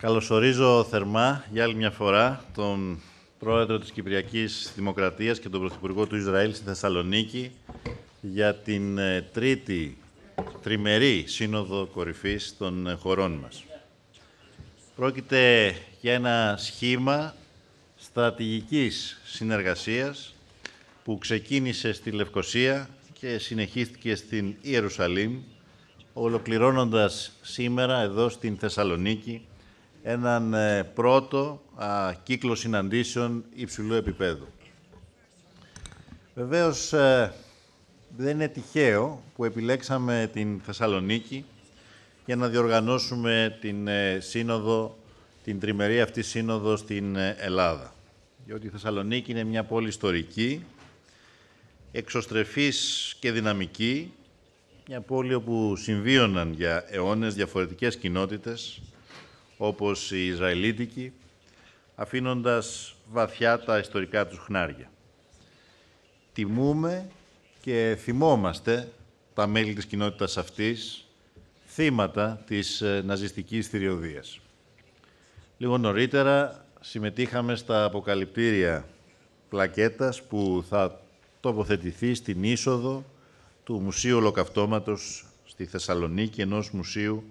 Καλωσορίζω θερμά για άλλη μια φορά τον πρόεδρο της Κυπριακής Δημοκρατίας και τον πρωθυπουργό του Ισραήλ στη Θεσσαλονίκη για την ε, τρίτη τριμερή σύνοδο κορυφής των ε, χωρών μας. Πρόκειται για ένα σχήμα στρατηγικής συνεργασίας που ξεκίνησε στη Λευκοσία και συνεχίστηκε στην Ιερουσαλήμ, ολοκληρώνοντας σήμερα εδώ στην Θεσσαλονίκη έναν ε, πρώτο κύκλο συναντήσεων υψηλού επίπεδου. Βεβαίως, ε, δεν είναι τυχαίο που επιλέξαμε την Θεσσαλονίκη για να διοργανώσουμε την ε, σύνοδο, την τριμερή αυτή σύνοδο στην Ελλάδα. Διότι η Θεσσαλονίκη είναι μια πόλη ιστορική, εξωστρεφής και δυναμική, μια πόλη όπου συμβίωναν για αιώνες διαφορετικές κοινότητες, όπως οι Ισραηλίτικοι, αφήνοντας βαθιά τα ιστορικά τους χνάρια. Τιμούμε και θυμόμαστε τα μέλη της κοινότητας αυτής, θύματα της ε, ναζιστικής θηριωδίας. Λίγο νωρίτερα συμμετείχαμε στα αποκαλυπτήρια πλακέτας που θα τοποθετηθεί στην είσοδο του Μουσείου Ολοκαυτώματος στη Θεσσαλονίκη, ενός μουσείου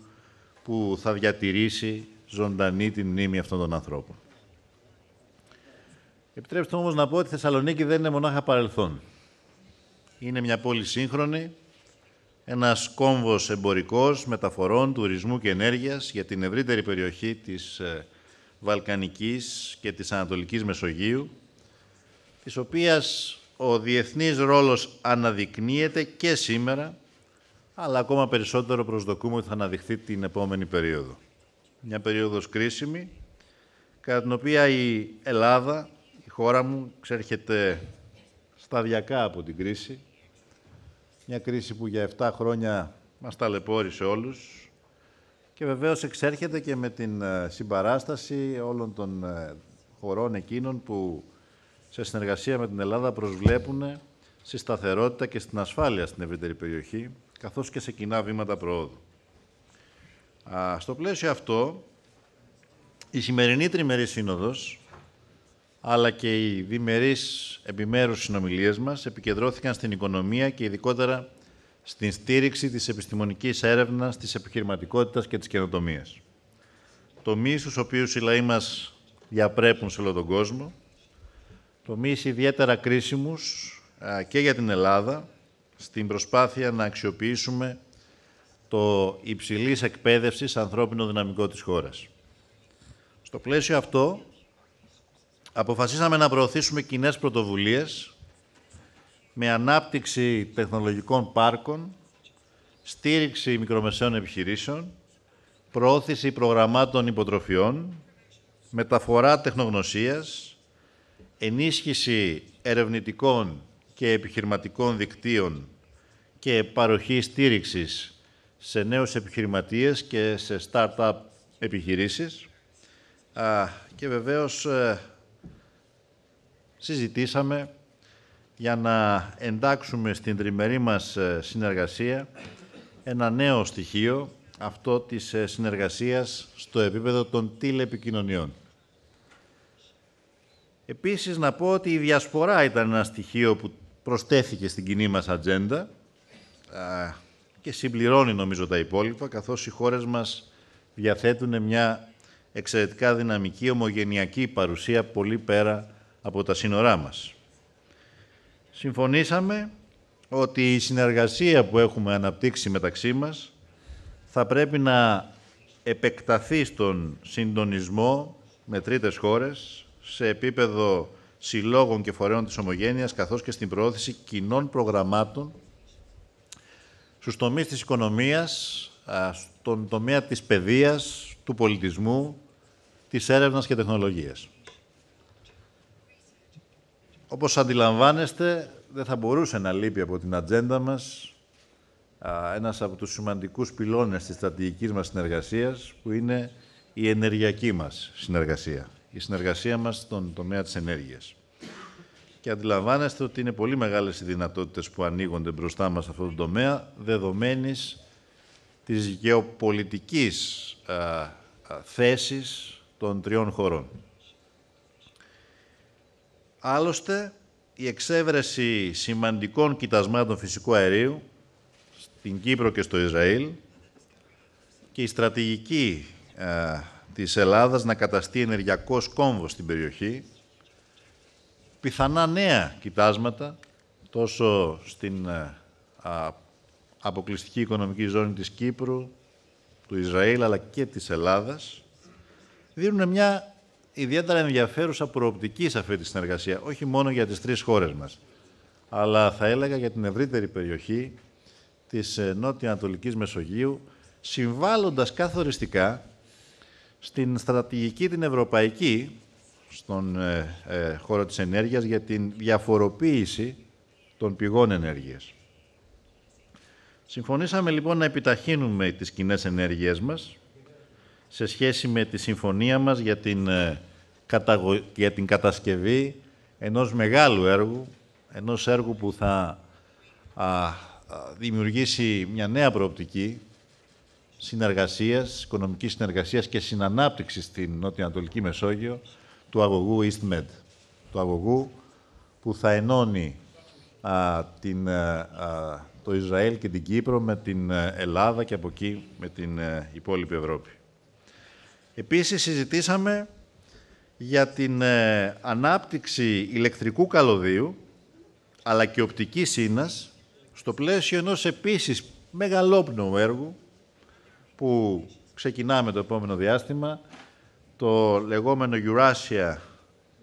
που θα διατηρήσει ζωντανή τη μνήμη αυτών των ανθρώπων. Επιτρέψτε όμως να πω ότι η Θεσσαλονίκη δεν είναι μονάχα παρελθόν. Είναι μια πόλη σύγχρονη, ένας κόμβος εμπορικός, μεταφορών, τουρισμού και ενέργειας για την ευρύτερη περιοχή της ε, Βαλκανικής και της Ανατολικής Μεσογείου, της οποίας ο διεθνής ρόλος αναδεικνύεται και σήμερα, αλλά ακόμα περισσότερο προσδοκούμε ότι θα αναδειχθεί την επόμενη περίοδο μια περίοδος κρίσιμη, κατά την οποία η Ελλάδα, η χώρα μου, ξέρχεται σταδιακά από την κρίση. Μια κρίση που για 7 χρόνια μας ταλαιπώρησε όλους και βεβαίως εξέρχεται και με την ε, συμπαράσταση όλων των ε, χωρών εκείνων που σε συνεργασία με την Ελλάδα προσβλέπουν στη σταθερότητα και στην ασφάλεια στην ευρύτερη περιοχή, καθώς και σε κοινά βήματα προόδου στο πλαίσιο αυτό, η σημερινή τριμερής σύνοδος, αλλά και οι διμερείς επιμέρους συνομιλίες μας επικεντρώθηκαν στην οικονομία και ειδικότερα στην στήριξη της επιστημονικής έρευνας, της επιχειρηματικότητας και της καινοτομίας. Τομείς στους οποίους οι λαοί μας διαπρέπουν σε όλο τον κόσμο, τομείς ιδιαίτερα κρίσιμους και για την Ελλάδα, στην προσπάθεια να αξιοποιήσουμε το υψηλής εκπαίδευσης ανθρώπινο δυναμικό της χώρας. Στο πλαίσιο αυτό, αποφασίσαμε να προωθήσουμε κοινές πρωτοβουλίες με ανάπτυξη τεχνολογικών πάρκων, στήριξη μικρομεσαίων επιχειρήσεων, προώθηση προγραμμάτων υποτροφιών, μεταφορά τεχνογνωσίας, ενίσχυση ερευνητικών και επιχειρηματικών δικτύων και παροχή στήριξης σε νέους επιχειρηματίες και σε startup επιχειρήσεις. Και βεβαίως ε, συζητήσαμε για να εντάξουμε στην τριμερή μας ε, συνεργασία ένα νέο στοιχείο, αυτό της ε, συνεργασίας στο επίπεδο των τηλεπικοινωνιών. Επίσης, να πω ότι η διασπορά ήταν ένα στοιχείο που προστέθηκε στην κοινή μας ατζέντα και συμπληρώνει νομίζω τα υπόλοιπα, καθώς οι χώρες μας διαθέτουν μια εξαιρετικά δυναμική ομογενειακή παρουσία πολύ πέρα από τα σύνορά μας. Συμφωνήσαμε ότι η συνεργασία που έχουμε αναπτύξει μεταξύ μας θα πρέπει να επεκταθεί στον συντονισμό με τρίτες χώρες σε επίπεδο συλλόγων και φορέων της ομογένειας καθώς και στην προώθηση κοινών προγραμμάτων στους τομείς της οικονομίας, στον τομέα της παιδείας, του πολιτισμού, της έρευνας και τεχνολογίας. Όπως αντιλαμβάνεστε, δεν θα μπορούσε να λείπει από την ατζέντα μας ένας από τους σημαντικούς πυλώνες της στρατηγικής μας συνεργασίας, που είναι η ενεργειακή μας συνεργασία. Η συνεργασία μας στον τομέα της ενέργειας και αντιλαμβάνεστε ότι είναι πολύ μεγάλες οι δυνατότητες που ανοίγονται μπροστά μας σε αυτό το τομέα, δεδομένης της γεωπολιτικής α, θέσης των τριών χωρών. Άλλωστε, η εξέβρεση σημαντικών κοιτασμάτων φυσικού αερίου στην Κύπρο και στο Ισραήλ και η στρατηγική της Ελλάδας να καταστεί ενεργειακός κόμβος στην περιοχή πιθανά νέα κοιτάσματα τόσο στην ε, αποκλειστική οικονομική ζώνη της Κύπρου, του Ισραήλ αλλά και της Ελλάδας δίνουν μια ιδιαίτερα ενδιαφέρουσα προοπτική σε αυτή τη συνεργασία, όχι μόνο για τις τρεις χώρες μας, αλλά θα έλεγα για την ευρύτερη περιοχή της ε, νότια-ανατολικής Μεσογείου, συμβάλλοντας καθοριστικά στην στρατηγική την ευρωπαϊκή στον ε, ε, χώρο της ενέργειας για την διαφοροποίηση των πηγών ενέργειας. Συμφωνήσαμε λοιπόν να επιταχύνουμε τις κοινές ενέργειές μας σε σχέση με τη συμφωνία μας για την, ε, την κατασκευή ενός μεγάλου έργου, ενός έργου που θα α, δημιουργήσει μια νέα προοπτική συνεργασίας, οικονομικής συνεργασίας και συνανάπτυξης στην Νότια Ανατολική Μεσόγειο, του αγωγού EastMed. Του αγωγού που θα ενώνει ε, το Ισραήλ και την Κύπρο με την ε, Ελλάδα και από εκεί με την ε, υπόλοιπη Ευρώπη. Επίσης συζητήσαμε για την ανάπτυξη ηλεκτρικού καλωδίου αλλά και οπτικής σύνας στο πλαίσιο ενός επίσης μεγαλόπνοου έργου που ξεκινάμε το επόμενο διάστημα το λεγόμενο Eurasia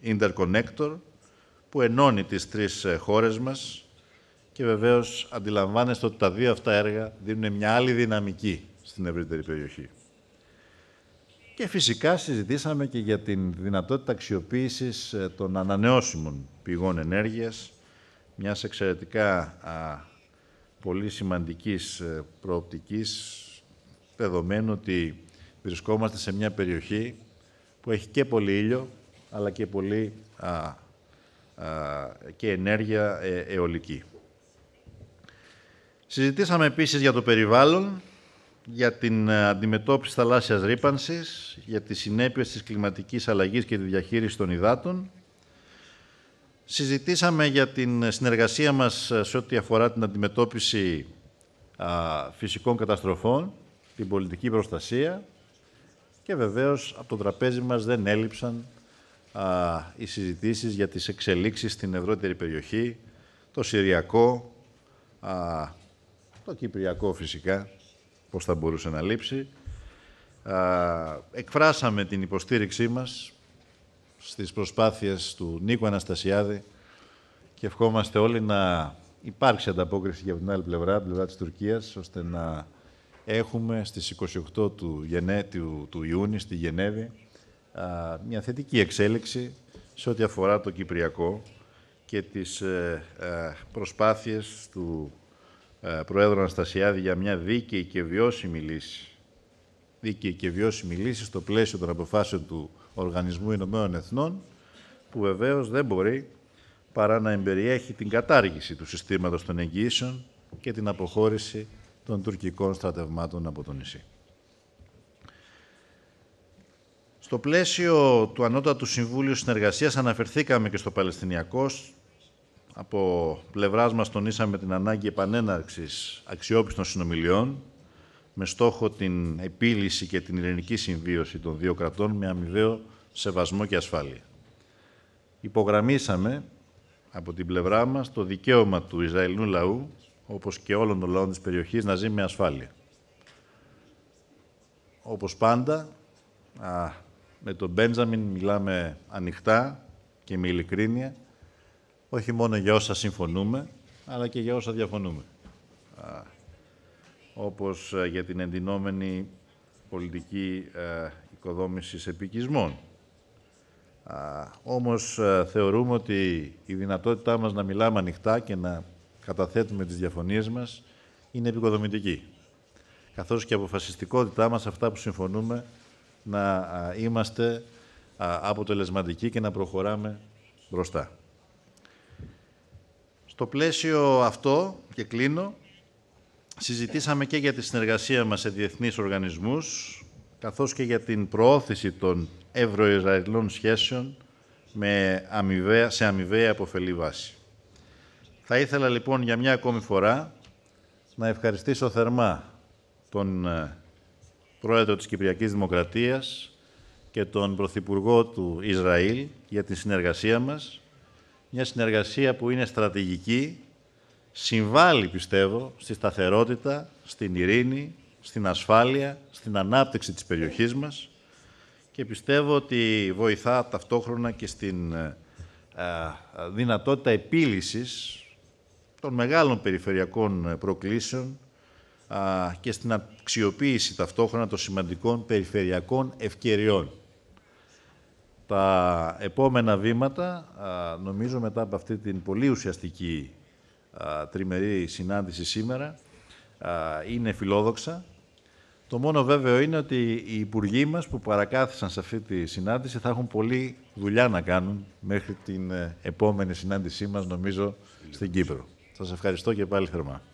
Interconnector που ενώνει τις τρεις ε, χώρες μας και βεβαίως αντιλαμβάνεστε ότι τα δύο αυτά έργα δίνουν μια άλλη δυναμική στην ευρύτερη περιοχή. Και φυσικά συζητήσαμε και για την δυνατότητα αξιοποίησης ε, των ανανεώσιμων πηγών ενέργειας, μιας εξαιρετικά πολύ σημαντικής ε, προοπτικής, δεδομένου ότι βρισκόμαστε σε μια περιοχή που έχει και πολύ ήλιο, αλλά και πολύ και ενέργεια εολική. αιωλική. Συζητήσαμε επίσης για το περιβάλλον, για την ε, αντιμετώπιση θαλάσσιας ρήπανσης, για τις συνέπειες της κλιματικής αλλαγής και τη διαχείριση των υδάτων. Συζητήσαμε για την συνεργασία μας ε, σε ό,τι αφορά την αντιμετώπιση φυσικών καταστροφών, την πολιτική προστασία, και βεβαίως από το τραπέζι μας δεν έλειψαν α, οι συζητήσεις για τις εξελίξεις στην ευρύτερη περιοχή, το Συριακό, α, το Κυπριακό φυσικά, πώς θα μπορούσε να λείψει. Α, εκφράσαμε την υποστήριξή μας στις προσπάθειες του Νίκου Αναστασιάδη και ευχόμαστε όλοι να υπάρξει ανταπόκριση και από την άλλη πλευρά, πλευρά της Τουρκίας, ώστε να έχουμε στις 28 του, Γενέτιου, του Ιούνιου στη Γενέβη μια θετική εξέλιξη σε ό,τι αφορά το Κυπριακό και τις ε, ε, προσπάθειες του ε, Προέδρου Αναστασιάδη για μια δίκαιη και βιώσιμη λύση. Δίκαιη και βιώσιμη λύση στο πλαίσιο των αποφάσεων του Οργανισμού Ηνωμένων Εθνών, που βεβαίως δεν μπορεί παρά να εμπεριέχει την κατάργηση του συστήματος των εγγυήσεων και την αποχώρηση των τουρκικών στρατευμάτων από το νησί. Στο πλαίσιο του Ανώτατου Συμβούλιου Συνεργασίας αναφερθήκαμε και στο Παλαιστινιακό. Από πλευράς μας τονίσαμε την ανάγκη επανέναρξης αξιόπιστων συνομιλιών με στόχο την επίλυση και την ειρηνική συμβίωση των δύο κρατών με αμοιβαίο σεβασμό και ασφάλεια. Υπογραμμίσαμε από την πλευρά μας το δικαίωμα του Ισραηλινού λαού όπως και όλων των λαών της περιοχής, να ζει με ασφάλεια. Όπως πάντα, α, με τον Μπέντζαμιν μιλάμε ανοιχτά και με ειλικρίνεια, όχι μόνο για όσα συμφωνούμε, αλλά και για όσα διαφωνούμε. Α, όπως για την εντυνόμενη πολιτική α, οικοδόμησης επικισμών. Α, όμως θεωρούμε ότι η δυνατότητά μας να μιλάμε ανοιχτά και να καταθέτουμε τις διαφωνίες μας είναι επικοδομητική. Καθώς και αποφασιστικότητά μας, αυτά που συμφωνούμε, να είμαστε αποτελεσματικοί και να προχωράμε μπροστά. Στο πλαίσιο αυτό, και κλείνω, συζητήσαμε και για τη συνεργασία μας σε διεθνείς οργανισμούς, καθώς και για την προώθηση των ευρωισραηλών σχέσεων με σε αμοιβαία αποφελή βάση. Θα ήθελα λοιπόν για μια ακόμη φορά να ευχαριστήσω θερμά τον ε, Πρόεδρο της Κυπριακής Δημοκρατίας και τον Πρωθυπουργό του Ισραήλ για τη συνεργασία μας. Μια συνεργασία που είναι στρατηγική, συμβάλλει πιστεύω στη σταθερότητα, στην ειρήνη, στην ασφάλεια, στην ανάπτυξη της περιοχής μας και πιστεύω ότι βοηθά ταυτόχρονα και στην ε, ε, δυνατότητα επίλυσης των μεγάλων περιφερειακών ε, προκλήσεων και στην αξιοποίηση ταυτόχρονα των σημαντικών περιφερειακών ευκαιριών. Τα επόμενα βήματα, νομίζω μετά από αυτή την πολύ ουσιαστική τριμερή συνάντηση σήμερα, είναι φιλόδοξα. Το μόνο βέβαιο είναι ότι οι υπουργοί μας που παρακάθισαν σε αυτή τη συνάντηση θα έχουν πολλή δουλειά να κάνουν μέχρι την ε, επόμενη συνάντησή μας, νομίζω, στην Κύπρο. Σας ευχαριστώ και πάλι θερμά.